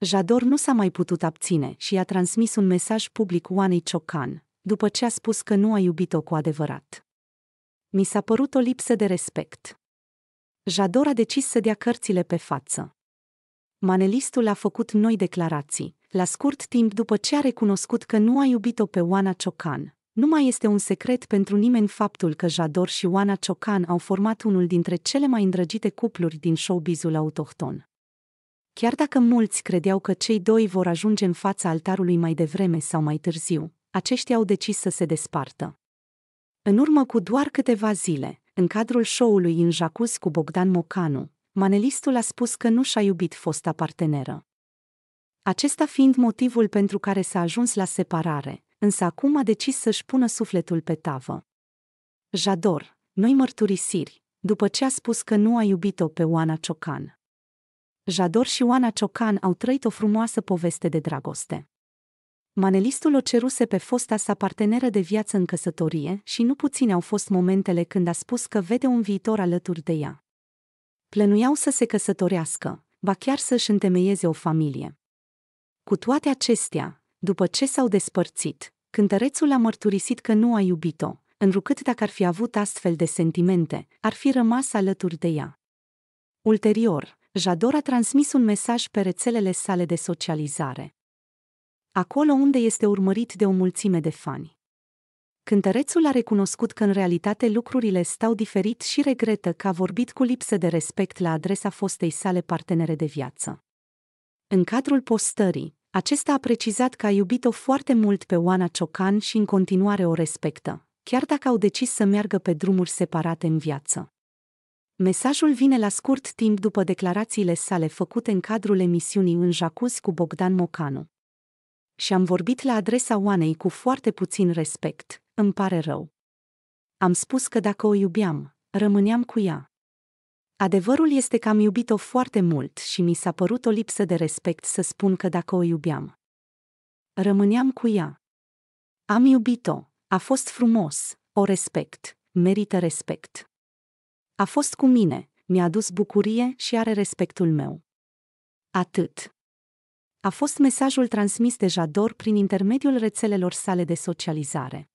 Jador nu s-a mai putut abține și i-a transmis un mesaj public Oanei Ciocan, după ce a spus că nu a iubit-o cu adevărat. Mi s-a părut o lipsă de respect. Jador a decis să dea cărțile pe față. Manelistul a făcut noi declarații, la scurt timp după ce a recunoscut că nu a iubit-o pe Oana Ciocan. Nu mai este un secret pentru nimeni faptul că Jador și Oana Ciocan au format unul dintre cele mai îndrăgite cupluri din showbizul autohton. Chiar dacă mulți credeau că cei doi vor ajunge în fața altarului mai devreme sau mai târziu, aceștia au decis să se despartă. În urmă cu doar câteva zile, în cadrul show-ului în jacuz cu Bogdan Mocanu, manelistul a spus că nu și-a iubit fosta parteneră. Acesta fiind motivul pentru care s-a ajuns la separare, însă acum a decis să-și pună sufletul pe tavă. Jador, noi mărturisiri, după ce a spus că nu a iubit-o pe Oana Ciocan. Jador și Oana Ciocan au trăit o frumoasă poveste de dragoste. Manelistul o ceruse pe fosta sa parteneră de viață în căsătorie și nu puține au fost momentele când a spus că vede un viitor alături de ea. Plănuiau să se căsătorească, ba chiar să-și întemeieze o familie. Cu toate acestea, după ce s-au despărțit, cântărețul a mărturisit că nu a iubit-o, înrucât dacă ar fi avut astfel de sentimente, ar fi rămas alături de ea. Ulterior, Jador a transmis un mesaj pe rețelele sale de socializare. Acolo unde este urmărit de o mulțime de fani. Cântărețul a recunoscut că în realitate lucrurile stau diferit și regretă că a vorbit cu lipsă de respect la adresa fostei sale partenere de viață. În cadrul postării, acesta a precizat că a iubit-o foarte mult pe Oana Ciocan și în continuare o respectă, chiar dacă au decis să meargă pe drumuri separate în viață. Mesajul vine la scurt timp după declarațiile sale făcute în cadrul emisiunii în jacuz cu Bogdan Mocanu. Și am vorbit la adresa Oanei cu foarte puțin respect, îmi pare rău. Am spus că dacă o iubeam, rămâneam cu ea. Adevărul este că am iubit-o foarte mult și mi s-a părut o lipsă de respect să spun că dacă o iubeam, rămâneam cu ea. Am iubit-o, a fost frumos, o respect, merită respect. A fost cu mine, mi-a adus bucurie și are respectul meu. Atât. A fost mesajul transmis de Jador prin intermediul rețelelor sale de socializare.